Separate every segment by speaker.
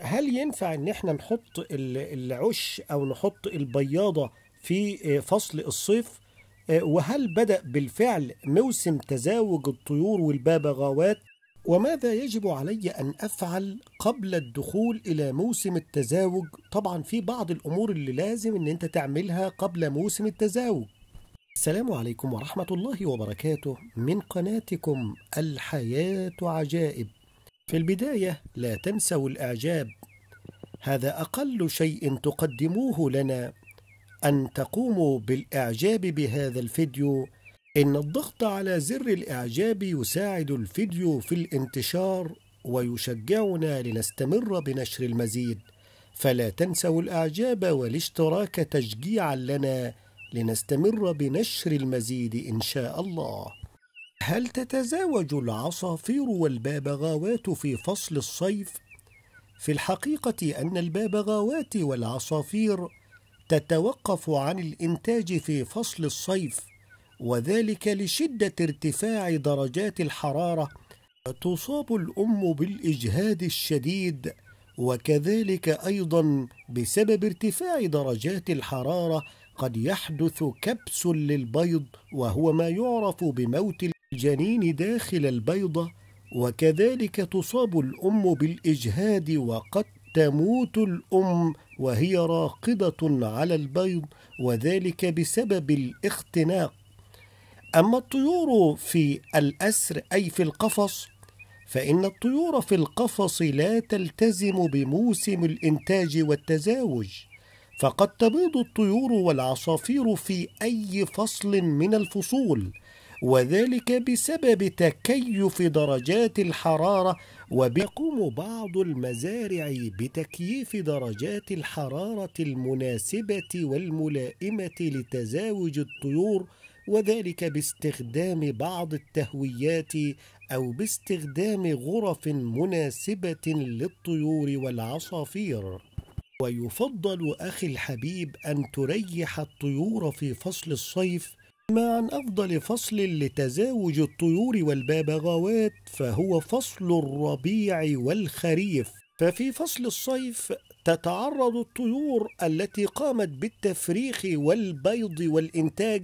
Speaker 1: هل ينفع ان احنا نحط العش او نحط البياضه في آه، فصل الصيف آه، وهل بدا بالفعل موسم تزاوج الطيور والبابغاوات وماذا يجب علي ان افعل قبل الدخول الى موسم التزاوج طبعا في بعض الامور اللي لازم ان انت تعملها قبل موسم التزاوج السلام عليكم ورحمه الله وبركاته من قناتكم الحياه عجائب في البداية لا تنسوا الإعجاب هذا أقل شيء تقدموه لنا أن تقوموا بالإعجاب بهذا الفيديو إن الضغط على زر الإعجاب يساعد الفيديو في الانتشار ويشجعنا لنستمر بنشر المزيد فلا تنسوا الإعجاب والاشتراك تشجيعا لنا لنستمر بنشر المزيد إن شاء الله هل تتزاوج العصافير والبابغاوات في فصل الصيف؟ في الحقيقة أن البابغاوات والعصافير تتوقف عن الإنتاج في فصل الصيف وذلك لشدة ارتفاع درجات الحرارة تصاب الأم بالإجهاد الشديد وكذلك أيضا بسبب ارتفاع درجات الحرارة قد يحدث كبس للبيض وهو ما يعرف بموت الجنين داخل البيضة وكذلك تصاب الأم بالإجهاد وقد تموت الأم وهي راقدة على البيض وذلك بسبب الاختناق أما الطيور في الأسر أي في القفص فإن الطيور في القفص لا تلتزم بموسم الإنتاج والتزاوج فقد تبيض الطيور والعصافير في أي فصل من الفصول وذلك بسبب تكيف درجات الحرارة ويقوم بعض المزارع بتكييف درجات الحرارة المناسبة والملائمة لتزاوج الطيور وذلك باستخدام بعض التهويات أو باستخدام غرف مناسبة للطيور والعصافير ويفضل أخي الحبيب أن تريح الطيور في فصل الصيف ما عن أفضل فصل لتزاوج الطيور والببغاوات فهو فصل الربيع والخريف ففي فصل الصيف تتعرض الطيور التي قامت بالتفريخ والبيض والإنتاج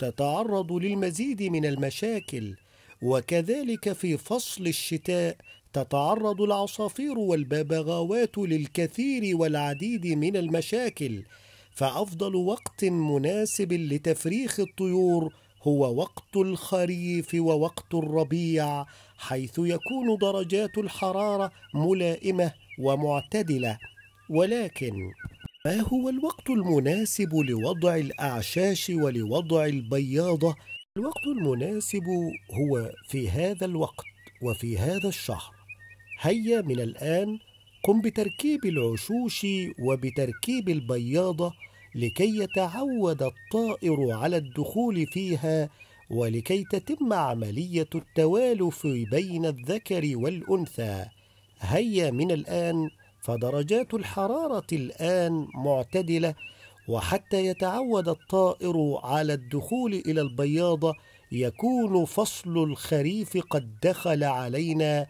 Speaker 1: تتعرض للمزيد من المشاكل وكذلك في فصل الشتاء تتعرض العصافير والببغاوات للكثير والعديد من المشاكل فافضل وقت مناسب لتفريخ الطيور هو وقت الخريف ووقت الربيع حيث يكون درجات الحراره ملائمه ومعتدله ولكن ما هو الوقت المناسب لوضع الاعشاش ولوضع البياضه الوقت المناسب هو في هذا الوقت وفي هذا الشهر هيا من الان قم بتركيب العشوش وبتركيب البياضة لكي يتعود الطائر على الدخول فيها ولكي تتم عملية التوالف بين الذكر والأنثى هيا من الآن فدرجات الحرارة الآن معتدلة وحتى يتعود الطائر على الدخول إلى البياضة يكون فصل الخريف قد دخل علينا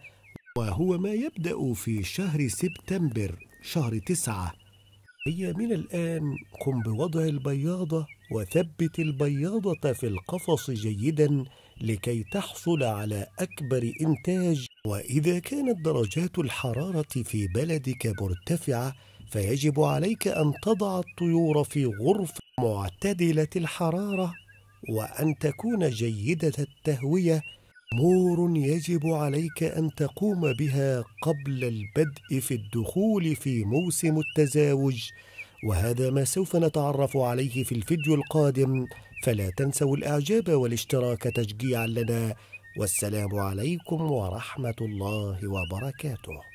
Speaker 1: وهو ما يبدأ في شهر سبتمبر شهر تسعة هي من الآن قم بوضع البياضة وثبت البياضة في القفص جيدا لكي تحصل على أكبر إنتاج وإذا كانت درجات الحرارة في بلدك مرتفعة فيجب عليك أن تضع الطيور في غرفة معتدلة الحرارة وأن تكون جيدة التهوية امور يجب عليك ان تقوم بها قبل البدء في الدخول في موسم التزاوج وهذا ما سوف نتعرف عليه في الفيديو القادم فلا تنسوا الاعجاب والاشتراك تشجيعا لنا والسلام عليكم ورحمه الله وبركاته